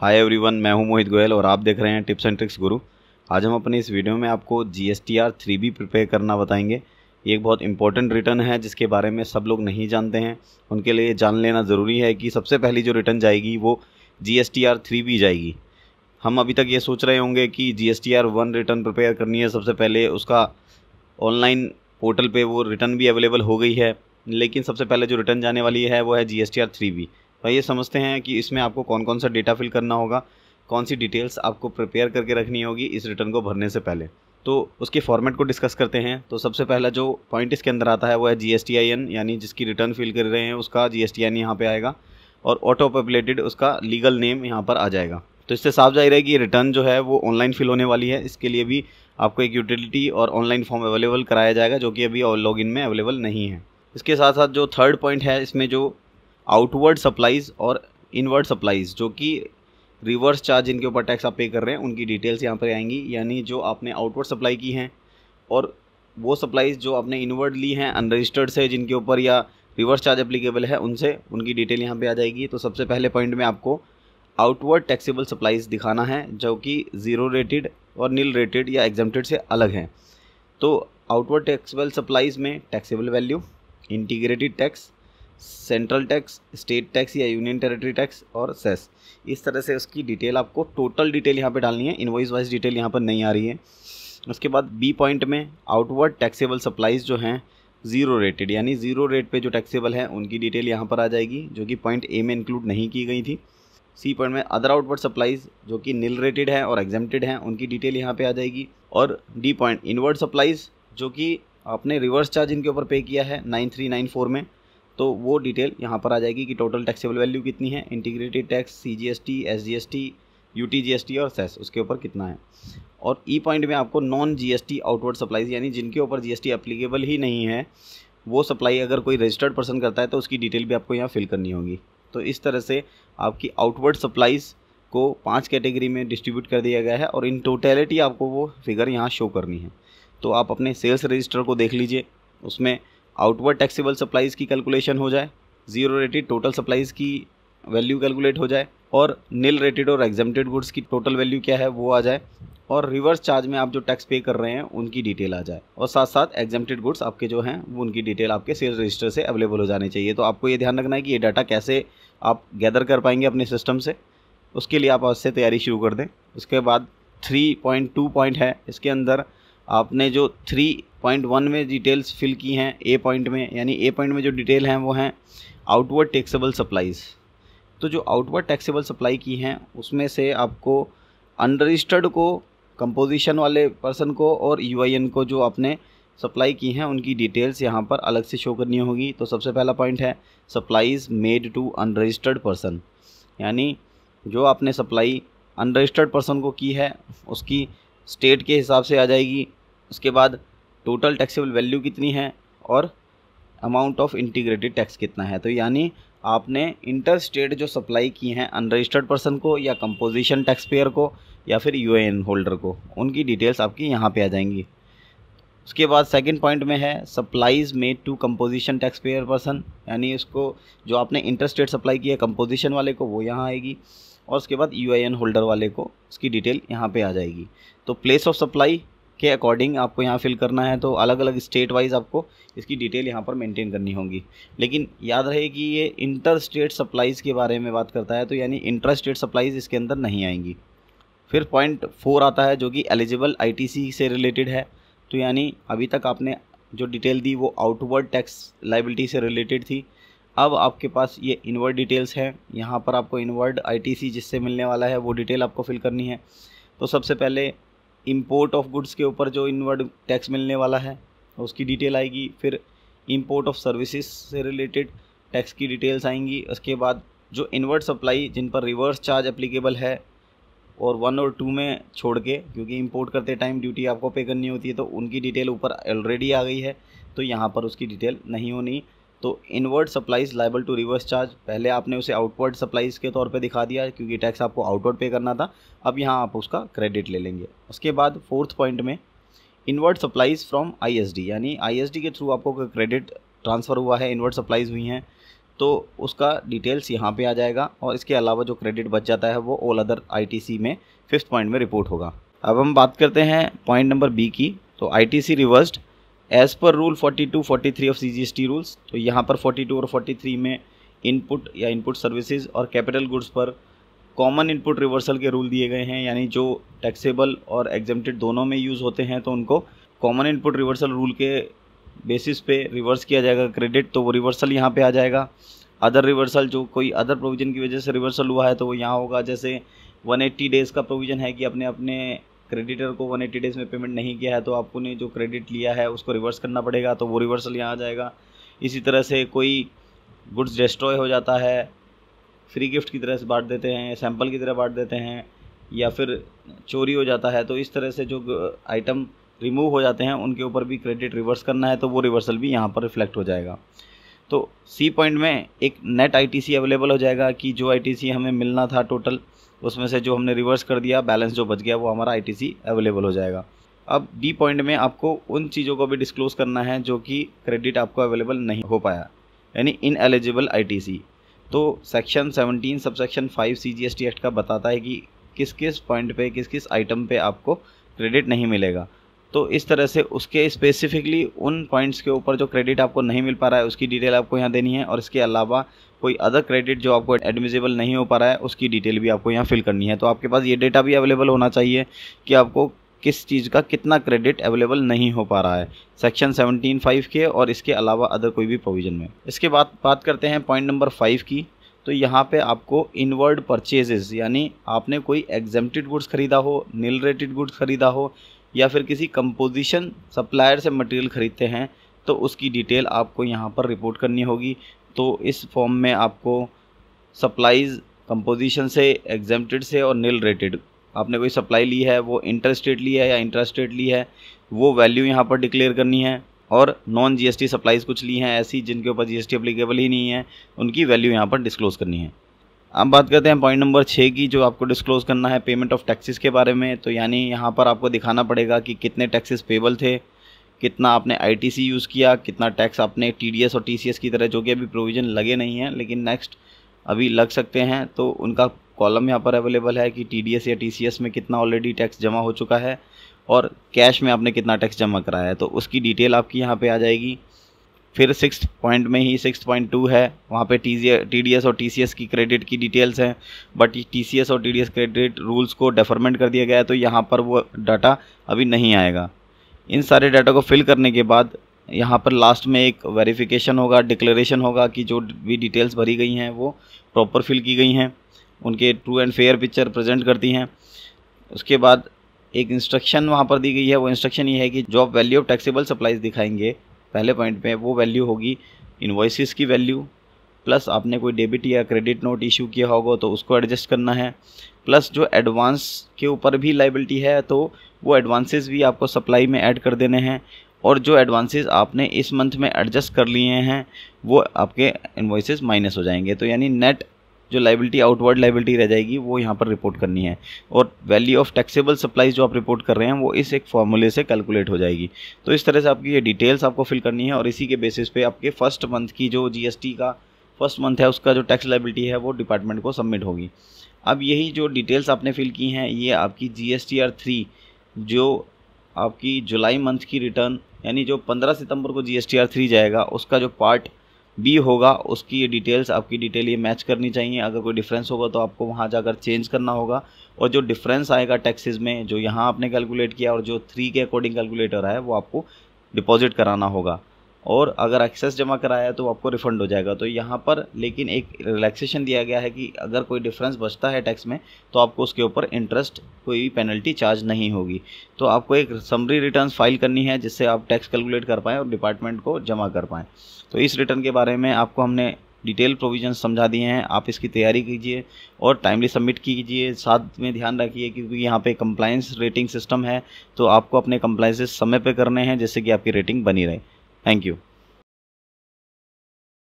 Hi everyone मैं हूं मोहित गोयल और आप देख रहे हैं टिप्स एंड ट्रिक्स गुरु आज हम अपने इस वीडियो में आपको G S T R three B prepare करना बताएंगे ये एक बहुत इंपॉर्टेंट रिटर्न है जिसके बारे में सब लोग नहीं जानते हैं उनके लिए जान लेना ज़रूरी है कि सबसे पहली जो रिटर्न जाएगी वो G S T R three B जाएगी हम अभी तक ये सोच रहे होंगे कि G S T R one return prepare करनी है सबसे पहले उसका ऑनलाइन पोर्टल पर वो रिटर्न भी अवेलेबल हो गई है लेकिन सबसे पहले जो रिटर्न जाने वाली है वो है G S T R three B तो ये समझते हैं कि इसमें आपको कौन कौन सा डेटा फिल करना होगा कौन सी डिटेल्स आपको प्रिपेयर करके रखनी होगी इस रिटर्न को भरने से पहले तो उसके फॉर्मेट को डिस्कस करते हैं तो सबसे पहला जो पॉइंट इसके अंदर आता है वो है G S T I N यानी जिसकी रिटर्न फिल कर रहे हैं उसका जी एस टी यहाँ पर आएगा और ऑटो पॉपुलेटेड उसका लीगल नेम यहाँ पर आ जाएगा तो इससे साफ जाहिर है कि ये रिटर्न जो है वो ऑनलाइन फिल होने वाली है इसके लिए भी आपको एक यूटिलिटी और ऑनलाइन फॉर्म अवेलेबल कराया जाएगा जो कि अभी लॉगिन में अवेलेबल नहीं है इसके साथ साथ जो थर्ड पॉइंट है इसमें जो आउटवर्ड सप्लाईज और इनवर्ड सप्लाईज जो कि रिवर्स चार्ज जिनके ऊपर टैक्स आप पे कर रहे हैं उनकी डिटेल्स यहाँ पर आएंगी यानी जो आपने आउटवर्ड सप्लाई की हैं और वो सप्लाईज जो आपने इनवर्ड ली हैं अनरजिस्टर्ड से जिनके ऊपर या रिवर्स चार्ज अप्लीकेबल है उनसे उनकी डिटेल यहाँ पे आ जाएगी तो सबसे पहले पॉइंट में आपको आउटवर्ड टैक्सेबल सप्लाईज दिखाना है जो कि ज़ीरो रेटेड और नील रेटेड या एग्जामेड से अलग हैं तो आउटवर्ड टैक्सेबल सप्लाईज में taxable value integrated tax central tax state tax या यूनियन टेरिटरी टैक्स और सेस इस तरह से उसकी डिटेल आपको टोटल डिटेल यहाँ पे डालनी है इन्वाइस वाइज डिटेल यहाँ पर नहीं आ रही है उसके बाद बी पॉइंट में आउटवर्ड टैक्सेबल सप्लाईज जो हैं ज़ीरो रेटेड यानी ज़ीरो रेट पे जो टैक्सेबल है उनकी डिटेल यहाँ पर आ जाएगी जो कि पॉइंट ए में इंक्लूड नहीं की गई थी सी पॉइंट में अदर आउटवर्ड सप्लाईज जो कि नील रेटेड है और एग्जेम्प्टेड हैं उनकी डिटेल यहाँ पे आ जाएगी और डी पॉइंट इनवर्ड सप्लाईज जो कि आपने रिवर्स चार्ज इनके ऊपर पे किया है नाइन थ्री नाइन फोर में तो वो डिटेल यहाँ पर आ जाएगी कि टोटल टैक्सेबल वैल्यू कितनी है integrated tax C G S T S G S T U T G S T और सेस e उसके ऊपर कितना है और ई e पॉइंट में आपको non G S T outward supplies यानी जिनके ऊपर जी एस टी अप्लीकेबल ही नहीं है वो सप्लाई अगर कोई रजिस्टर्ड पर्सन करता है तो उसकी डिटेल भी आपको यहाँ फिल करनी होगी तो इस तरह से आपकी आउटवर्ड सप्लाईज़ को पांच कैटेगरी में डिस्ट्रीब्यूट कर दिया गया है और इन टोटेलिटी आपको वो फिगर यहाँ शो करनी है तो आप अपने सेल्स रजिस्टर को देख लीजिए उसमें आउटवर्ड टैक्सीबल सप्लाईज की कैलकुलेशन हो जाए जीरो रेटेड टोटल सप्लाईज की वैल्यू कैलकुलेट हो जाए और नील रेटेड और एग्जामेटेड गुड्स की टोटल वैल्यू क्या है वो आ जाए और रिवर्स चार्ज में आप जो टैक्स पे कर रहे हैं उनकी डिटेल आ जाए और साथ साथ एग्जामेटेड गुड्स आपके जो हैं वो उनकी डिटेल आपके सेल्स रजिस्टर से अवेलेबल हो जाने चाहिए तो आपको ये ध्यान रखना है कि ये डाटा कैसे आप गैदर कर पाएंगे अपने सिस्टम से उसके लिए आप आज से तैयारी शुरू कर दें उसके बाद थ्री पॉइंट टू पॉइंट है इसके अंदर आपने जो थ्री पॉइंट वन में डिटेल्स फिल की हैं ए पॉइंट में यानी ए पॉइंट में जो डिटेल हैं वो हैं आउटवर्ड टैक्सेबल सप्लाईज़ तो जो आउटवर्ड टैक्सेबल सप्लाई की हैं उसमें से आपको अनरजिस्टर्ड को कंपोजिशन वाले पर्सन को और यू e को जो आपने सप्लाई की हैं उनकी डिटेल्स यहाँ पर अलग से शो करनी होगी तो सबसे पहला पॉइंट है supplies made to unregistered person यानी जो आपने सप्लाई अनरजिस्टर्ड पर्सन को की है उसकी स्टेट के हिसाब से आ जाएगी उसके बाद टोटल टैक्सेबल वैल्यू कितनी है और अमाउंट ऑफ इंटीग्रेटेड टैक्स कितना है तो यानी आपने इंटर स्टेट जो सप्लाई की हैं अनरजिस्टर्ड पर्सन को या कंपोजिशन टैक्स पेयर को या फिर यू होल्डर को उनकी डिटेल्स आपकी यहाँ पे आ जाएंगी उसके बाद सेकंड पॉइंट में है supplies made to composition taxpayer person यानी उसको जो आपने इंटर स्टेट सप्लाई की है कंपोजिशन वाले को वो यहाँ आएगी और उसके बाद यू होल्डर वाले को उसकी डिटेल यहाँ पर आ जाएगी तो प्लेस ऑफ सप्लाई के अकॉर्डिंग आपको यहाँ फिल करना है तो अलग अलग स्टेट वाइज आपको इसकी डिटेल यहाँ पर मेंटेन करनी होगी लेकिन याद रहे कि ये इंटर स्टेट सप्लाइज़ के बारे में बात करता है तो यानी इंटर स्टेट सप्लाइज़ इसके अंदर नहीं आएंगी फिर पॉइंट फोर आता है जो कि एलिजिबल आईटीसी से रिलेटेड है तो यानी अभी तक आपने जो डिटेल दी वो आउटवर्ड टैक्स लाइबिलिटी से रिलेटेड थी अब आपके पास ये इनवर्ड डिटेल्स हैं यहाँ पर आपको इनवर्ड आई जिससे मिलने वाला है वो डिटेल आपको फिल करनी है तो सबसे पहले इंपोर्ट ऑफ गुड्स के ऊपर जो इनवर्ड टैक्स मिलने वाला है उसकी डिटेल आएगी फिर इंपोर्ट ऑफ सर्विसेज से रिलेटेड टैक्स की डिटेल्स आएंगी उसके बाद जो इनवर्ड सप्लाई जिन पर रिवर्स चार्ज अप्लीकेबल है और वन और टू में छोड़ के क्योंकि इंपोर्ट करते टाइम ड्यूटी आपको पे करनी होती है तो उनकी डिटेल ऊपर ऑलरेडी आ गई है तो यहाँ पर उसकी डिटेल नहीं होनी तो inward supplies liable to reverse charge पहले आपने उसे आउटवर्ड सप्लाईज के तौर पे दिखा दिया क्योंकि टैक्स आपको आउटवर्ड पे करना था अब यहाँ आप उसका क्रेडिट ले लेंगे उसके बाद फोर्थ पॉइंट में इनवर्ड सप्लाईज फ्रॉम आईएसडी यानी आईएसडी के थ्रू आपको क्रेडिट ट्रांसफ़र हुआ है इनवर्ड सप्लाईज हुई हैं तो उसका डिटेल्स यहाँ पर आ जाएगा और इसके अलावा जो क्रेडिट बच जाता है वो ऑल अदर आई में फिफ्थ पॉइंट में रिपोर्ट होगा अब हम बात करते हैं पॉइंट नंबर बी की तो I T C reversed as per rule 42, 43 of C rules तो यहाँ पर 42 और 43 में इनपुट या इनपुट सर्विसेज और कैपिटल गुड्स पर कॉमन इनपुट रिवर्सल के रूल दिए गए हैं यानी जो टैक्सेबल और एग्जेम्प्टेड दोनों में यूज़ होते हैं तो उनको कॉमन इनपुट रिवर्सल रूल के बेसिस पे रिवर्स किया जाएगा क्रेडिट तो वो रिवर्सल यहाँ पे आ जाएगा अदर रिवर्सल जो कोई अदर प्रोविज़न की वजह से रिवर्सल हुआ है तो वो यहाँ होगा जैसे 180 डेज़ का प्रोविज़न है कि अपने अपने क्रेडिटर को 180 डेज़ में पेमेंट नहीं किया है तो आपको ने जो क्रेडिट लिया है उसको रिवर्स करना पड़ेगा तो वो रिवर्सल यहाँ आ जाएगा इसी तरह से कोई गुड्स डिस्ट्रॉय हो जाता है फ्री गिफ्ट की तरह से बांट देते हैं सैम्पल की तरह बांट देते हैं या फिर चोरी हो जाता है तो इस तरह से जो आइटम रिमूव हो जाते हैं उनके ऊपर भी क्रेडिट रिवर्स करना है तो वो रिवर्सल भी यहाँ पर रिफ्लेक्ट हो जाएगा तो सी पॉइंट में एक नेट आईटीसी अवेलेबल हो जाएगा कि जो आईटीसी हमें मिलना था टोटल उसमें से जो हमने रिवर्स कर दिया बैलेंस जो बच गया वो हमारा आई अवेलेबल हो जाएगा अब डी पॉइंट में आपको उन चीज़ों को भी डिस्क्लोज करना है जो कि क्रेडिट आपको अवेलेबल नहीं हो पाया यानी इन एलिजिबल आई तो section 17 sub section five C G act का बताता है कि किस किस पॉइंट पे किस किस आइटम पे आपको क्रेडिट नहीं मिलेगा तो इस तरह से उसके स्पेसिफिकली उन पॉइंट्स के ऊपर जो क्रेडिट आपको नहीं मिल पा रहा है उसकी डिटेल आपको यहाँ देनी है और इसके अलावा कोई अदर क्रेडिट जो आपको एडमिजिबल नहीं हो पा रहा है उसकी डिटेल भी आपको यहाँ फिल करनी है तो आपके पास ये डेटा भी अवेलेबल होना चाहिए कि आपको किस चीज़ का कितना क्रेडिट अवेलेबल नहीं हो पा रहा है सेक्शन 17.5 के और इसके अलावा अदर कोई भी प्रोविज़न में इसके बाद बात करते हैं पॉइंट नंबर फाइव की तो यहाँ पे आपको इनवर्ड परचेजेज यानी आपने कोई एग्जेम्प्टेड गुड्स खरीदा हो नील रेटेड गुड्स खरीदा हो या फिर किसी कंपोजिशन सप्लायर से मटेरियल ख़रीदते हैं तो उसकी डिटेल आपको यहाँ पर रिपोर्ट करनी होगी तो इस फॉर्म में आपको सप्लाईज़ कंपोजिशन से एग्जेम्प्टेड से और नील रेटेड आपने कोई सप्लाई ली है वो इंटर स्टेट ली है या इंटर स्टेट ली है वो वैल्यू यहाँ पर डिक्लेयर करनी है और नॉन जीएसटी सप्लाईज कुछ ली हैं ऐसी जिनके ऊपर जीएसटी एप्लीकेबल ही नहीं है उनकी वैल्यू यहाँ पर डिस्क्लोज करनी है अब बात करते हैं पॉइंट नंबर छः की जो आपको डिस्क्लोज करना है पेमेंट ऑफ टैक्सेस के बारे में तो यानी यहाँ पर आपको दिखाना पड़ेगा कि कितने टैक्सेस पेबल थे कितना आपने आईटीसी यूज़ किया कितना टैक्स आपने टीडीएस और टीसीएस की तरह जो कि अभी प्रोविज़न लगे नहीं हैं लेकिन नेक्स्ट अभी लग सकते हैं तो उनका कॉलम यहाँ पर अवेलेबल है कि टी या टी में कितना ऑलरेडी टैक्स जमा हो चुका है और कैश में आपने कितना टैक्स जमा कराया है तो उसकी डिटेल आपकी यहाँ पर आ जाएगी फिर सिक्स पॉइंट में ही सिक्स पॉइंट टू है वहाँ पे टी डी और टी की क्रेडिट की डिटेल्स हैं बट टी सी और टी क्रेडिट रूल्स को डेफरमेंट कर दिया गया है तो यहाँ पर वो डाटा अभी नहीं आएगा इन सारे डाटा को फिल करने के बाद यहाँ पर लास्ट में एक वेरिफिकेशन होगा डिक्लेरेशन होगा कि जो भी डिटेल्स भरी गई हैं वो प्रॉपर फिल की गई हैं उनके true and fair picture present करती हैं उसके बाद एक इंस्ट्रक्शन वहाँ पर दी गई है वो इंस्ट्रक्शन ये है कि job value of taxable supplies दिखाएंगे पहले पॉइंट पे वो वैल्यू होगी इन्वॉइसिस की वैल्यू प्लस आपने कोई डेबिट या क्रेडिट नोट इशू किया होगा तो उसको एडजस्ट करना है प्लस जो एडवांस के ऊपर भी लाइबिलिटी है तो वो एडवांसेस भी आपको सप्लाई में ऐड कर देने हैं और जो एडवांसेस आपने इस मंथ में एडजस्ट कर लिए हैं वो आपके इन्वाइसिस माइनस हो जाएंगे तो यानी नेट जो लाइबिलिटी आउटवर्ड लाइबिलिटी रह जाएगी वो यहाँ पर रिपोर्ट करनी है और वैल्यू ऑफ टैक्सेबल सप्लाईज जो आप रिपोर्ट कर रहे हैं वो इस एक फॉर्मूले से कैलकुलेट हो जाएगी तो इस तरह से आपकी ये डिटेल्स आपको फिल करनी है और इसी के बेसिस पे आपके फर्स्ट मंथ की जो जी का फर्स्ट मंथ है उसका जो टैक्स लाइबिलिटी है वो डिपार्टमेंट को सबमिट होगी अब यही जो डिटेल्स आपने फिल की हैं ये आपकी G S T R three जो आपकी जुलाई मंथ की रिटर्न यानी जो 15 सितंबर को G S T R three जाएगा उसका जो पार्ट बी होगा उसकी ये डिटेल्स आपकी डिटेल ये मैच करनी चाहिए अगर कोई डिफरेंस होगा तो आपको वहाँ जाकर चेंज करना होगा और जो डिफरेंस आएगा टैक्सेस में जो यहाँ आपने कैलकुलेट किया और जो थ्री के अकॉर्डिंग कैलकुलेटर है वो आपको डिपॉजिट कराना होगा और अगर एक्सेस जमा कराया तो आपको रिफंड हो जाएगा तो यहाँ पर लेकिन एक रिलैक्सेशन दिया गया है कि अगर कोई डिफरेंस बचता है टैक्स में तो आपको उसके ऊपर इंटरेस्ट कोई भी पेनल्टी चार्ज नहीं होगी तो आपको एक समरी रिटर्न फाइल करनी है जिससे आप टैक्स कैलकुलेट कर पाएँ और डिपार्टमेंट को जमा कर पाएँ तो इस रिटर्न के बारे में आपको हमने डिटेल प्रोविजन समझा दिए हैं आप इसकी तैयारी कीजिए और टाइमली सबमिट कीजिए साथ में ध्यान रखिए क्योंकि यहाँ पे कंप्लायंस रेटिंग सिस्टम है तो आपको अपने कंप्लाइंसेस समय पे करने हैं जिससे कि आपकी रेटिंग बनी रहे Thank you.